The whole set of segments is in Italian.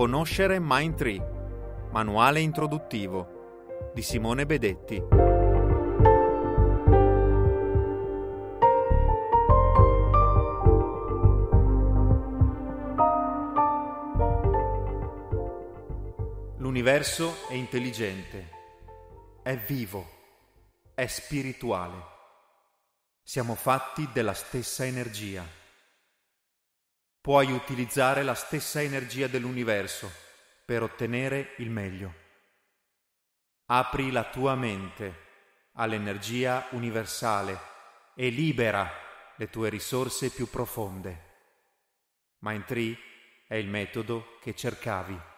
Conoscere Mind Tree, manuale introduttivo di Simone Bedetti. L'universo è intelligente, è vivo, è spirituale. Siamo fatti della stessa energia puoi utilizzare la stessa energia dell'universo per ottenere il meglio. Apri la tua mente all'energia universale e libera le tue risorse più profonde. Mind Tree è il metodo che cercavi.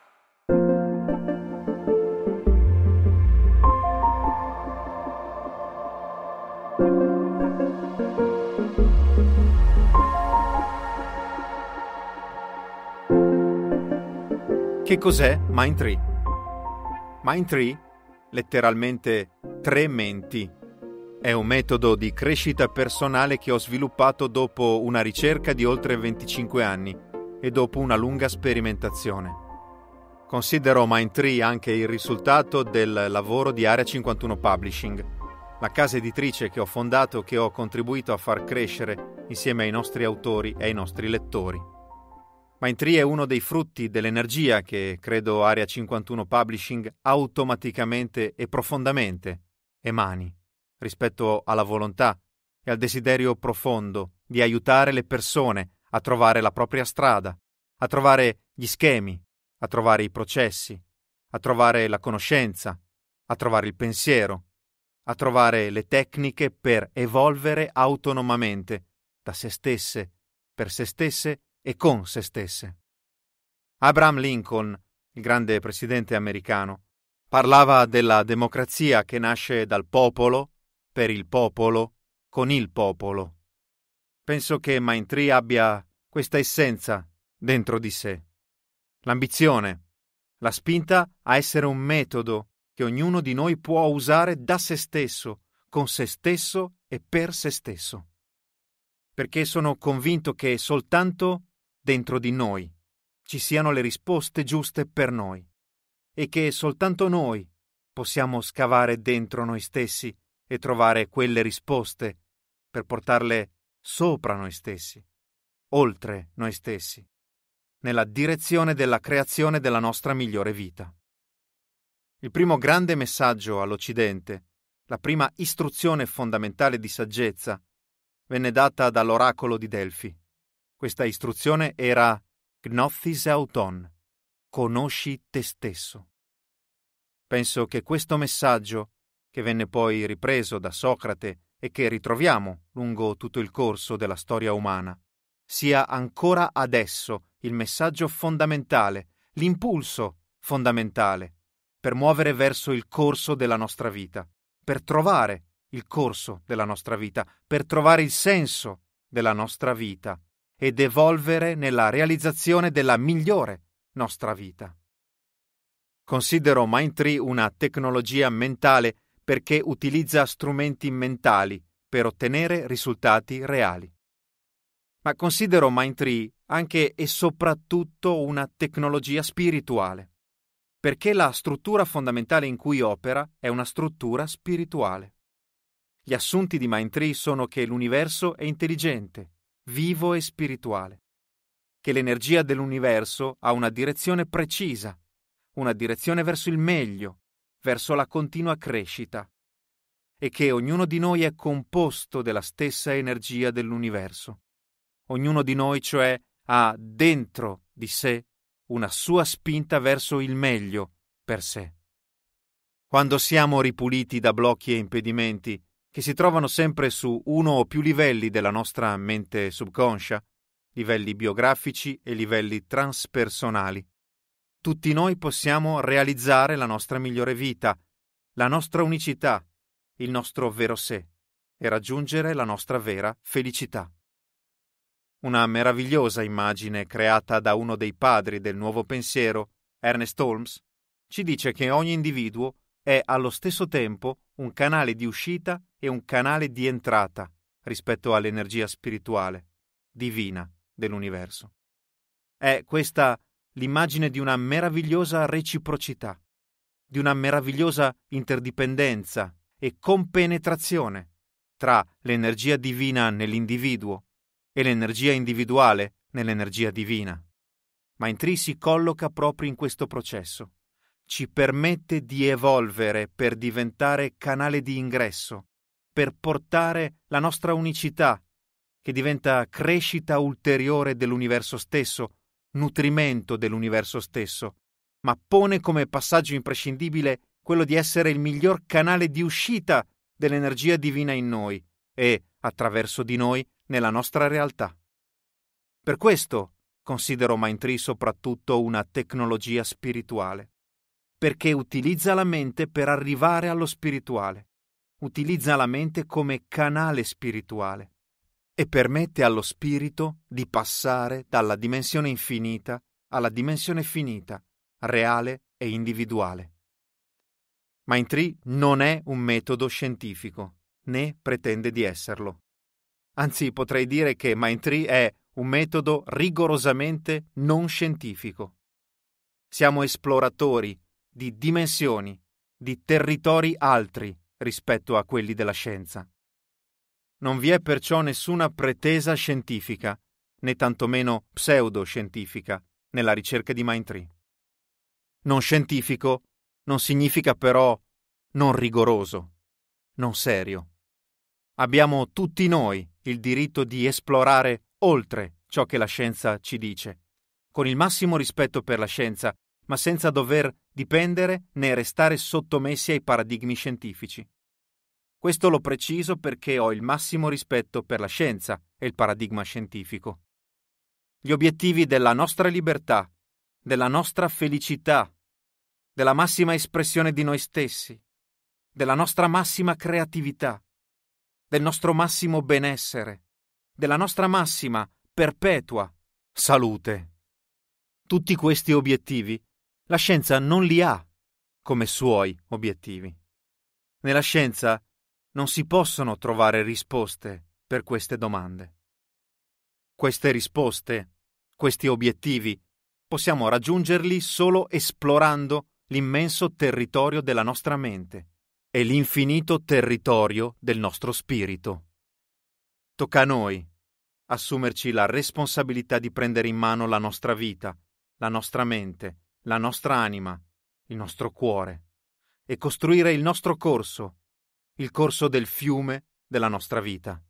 Che cos'è Mindtree? Mindtree, letteralmente tre menti, è un metodo di crescita personale che ho sviluppato dopo una ricerca di oltre 25 anni e dopo una lunga sperimentazione. Considero Mindtree anche il risultato del lavoro di Area 51 Publishing, la casa editrice che ho fondato e che ho contribuito a far crescere insieme ai nostri autori e ai nostri lettori. Mindtree è uno dei frutti dell'energia che credo Area 51 Publishing automaticamente e profondamente emani rispetto alla volontà e al desiderio profondo di aiutare le persone a trovare la propria strada, a trovare gli schemi, a trovare i processi, a trovare la conoscenza, a trovare il pensiero, a trovare le tecniche per evolvere autonomamente, da se stesse, per se stesse e con se stesse. Abraham Lincoln, il grande presidente americano, parlava della democrazia che nasce dal popolo, per il popolo, con il popolo. Penso che Maintri abbia questa essenza dentro di sé. L'ambizione, la spinta a essere un metodo che ognuno di noi può usare da se stesso, con se stesso e per se stesso. Perché sono convinto che soltanto dentro di noi, ci siano le risposte giuste per noi e che soltanto noi possiamo scavare dentro noi stessi e trovare quelle risposte per portarle sopra noi stessi, oltre noi stessi, nella direzione della creazione della nostra migliore vita. Il primo grande messaggio all'Occidente, la prima istruzione fondamentale di saggezza, venne data dall'oracolo di Delfi questa istruzione era Gnothis auton, conosci te stesso. Penso che questo messaggio, che venne poi ripreso da Socrate e che ritroviamo lungo tutto il corso della storia umana, sia ancora adesso il messaggio fondamentale, l'impulso fondamentale, per muovere verso il corso della nostra vita, per trovare il corso della nostra vita, per trovare il senso della nostra vita ed evolvere nella realizzazione della migliore nostra vita. Considero Mindtree una tecnologia mentale perché utilizza strumenti mentali per ottenere risultati reali. Ma considero Mindtree anche e soprattutto una tecnologia spirituale, perché la struttura fondamentale in cui opera è una struttura spirituale. Gli assunti di Mindtree sono che l'universo è intelligente, vivo e spirituale, che l'energia dell'universo ha una direzione precisa, una direzione verso il meglio, verso la continua crescita, e che ognuno di noi è composto della stessa energia dell'universo. Ognuno di noi, cioè, ha dentro di sé una sua spinta verso il meglio per sé. Quando siamo ripuliti da blocchi e impedimenti, che si trovano sempre su uno o più livelli della nostra mente subconscia, livelli biografici e livelli transpersonali. Tutti noi possiamo realizzare la nostra migliore vita, la nostra unicità, il nostro vero sé e raggiungere la nostra vera felicità. Una meravigliosa immagine creata da uno dei padri del nuovo pensiero, Ernest Holmes, ci dice che ogni individuo è allo stesso tempo un canale di uscita e un canale di entrata rispetto all'energia spirituale, divina dell'universo. È questa l'immagine di una meravigliosa reciprocità, di una meravigliosa interdipendenza e compenetrazione tra l'energia divina nell'individuo e l'energia individuale nell'energia divina. Ma Intri si colloca proprio in questo processo ci permette di evolvere per diventare canale di ingresso, per portare la nostra unicità, che diventa crescita ulteriore dell'universo stesso, nutrimento dell'universo stesso, ma pone come passaggio imprescindibile quello di essere il miglior canale di uscita dell'energia divina in noi e, attraverso di noi, nella nostra realtà. Per questo considero Mind Mindtree soprattutto una tecnologia spirituale perché utilizza la mente per arrivare allo spirituale. Utilizza la mente come canale spirituale e permette allo spirito di passare dalla dimensione infinita alla dimensione finita, reale e individuale. Mind non è un metodo scientifico, né pretende di esserlo. Anzi, potrei dire che Mind è un metodo rigorosamente non scientifico. Siamo esploratori di dimensioni, di territori altri rispetto a quelli della scienza. Non vi è perciò nessuna pretesa scientifica, né tantomeno pseudoscientifica, nella ricerca di Mindtree. Non scientifico non significa però non rigoroso, non serio. Abbiamo tutti noi il diritto di esplorare oltre ciò che la scienza ci dice, con il massimo rispetto per la scienza, ma senza dover dipendere né restare sottomessi ai paradigmi scientifici. Questo l'ho preciso perché ho il massimo rispetto per la scienza e il paradigma scientifico. Gli obiettivi della nostra libertà, della nostra felicità, della massima espressione di noi stessi, della nostra massima creatività, del nostro massimo benessere, della nostra massima perpetua salute. Tutti questi obiettivi la scienza non li ha come suoi obiettivi. Nella scienza non si possono trovare risposte per queste domande. Queste risposte, questi obiettivi, possiamo raggiungerli solo esplorando l'immenso territorio della nostra mente e l'infinito territorio del nostro spirito. Tocca a noi assumerci la responsabilità di prendere in mano la nostra vita, la nostra mente, la nostra anima, il nostro cuore, e costruire il nostro corso, il corso del fiume della nostra vita.